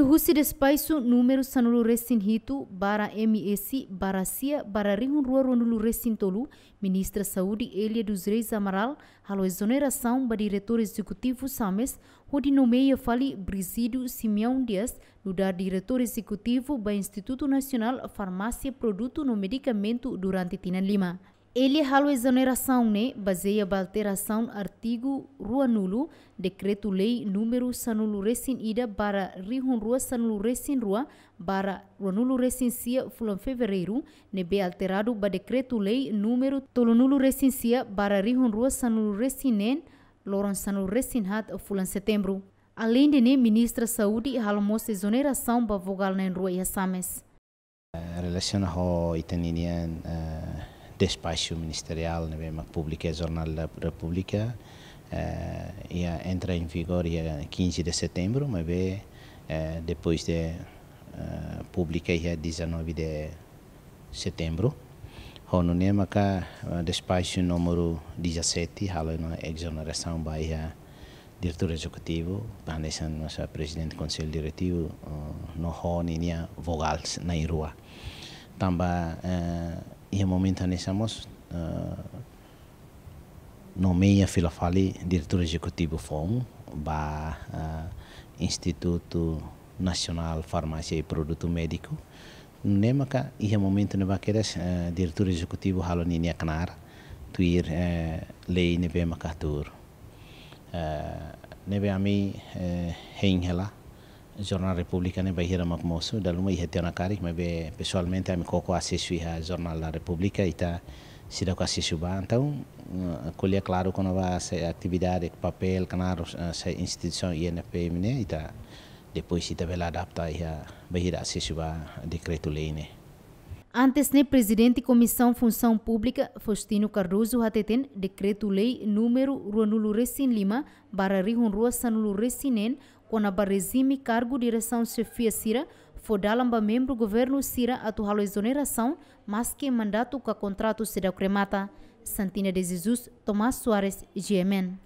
li de spaisu número sanulu resin hitu bara MEC bara sia bara rihun ruaru nulu resin tolu, ministra saúde Elia dos Reis Amaral, halo exoneração ba diretor executivo SAMES, onde nomeia fali Brisido Simeão Dias, lugar diretor executivo ba Instituto Nacional Farmácia Produto no Medicamento durante Tina Lima ele ralo é exoneração né baseia a alteração artigo rua nulo decreto lei número sanulo recin ida para rihun rua sanulo recin rua para ruanulo recin cia fulan fevereiro nebe né? alterado ba decreto lei número tolonulo recin cia para rihun rua sanulo recinen loron sanulo recin hat fulan setembro além de né ministra saúde ralo mostra exoneração ba vogal na rua e sames eh, relaciona ho itaninian... uh... Eh, despacho ministerial na mesma pública, é Jornal da República, uh, eh, ia entra em vigor dia 15 de setembro, mas uh, eh, depois de uh, eh, pública dia 19 de setembro. Hono ne maka despacho número 17, halo exoneração baia diretor executivo, pandesan nossa presidente do conselho diretivo, uh, no honi vogal vogals na irua. Tamba uh, y é momento estamos uh, ah, nomeia fila diretor executivo FOM ba uh, Instituto Nacional Farmácia e Produto Médico nema ka iya é momento neba keres uh, ah, diretor executivo halo nini aknar tuir uh, lei nebe makatur uh, nebe ami uh, Jornal Republicana Bahira Makmosu, da luma ihe tiona karik, ma be pessoalmente ami koko assessui ha Jornal La República, ita sida ko assessui ba, então, colher eh, claro quando vai essa atividade, papel, canar, essa eh, instituição INFPM, né, ita depois ita bela adapta ia Bahira assessui ba decreto lei, né. Antes, né, presidente Comissão Função Pública, Faustino Cardoso, hateten decreto-lei número Ruanulo Recin Lima, barra Rihon Rua Sanulo Recinen, quando barrezime cargo direção chefia Cira, fodalamba membro governo Cira atual exoneração, mas que mandato com contrato se cremata. Santina de Jesus, Tomás Soares, GMN.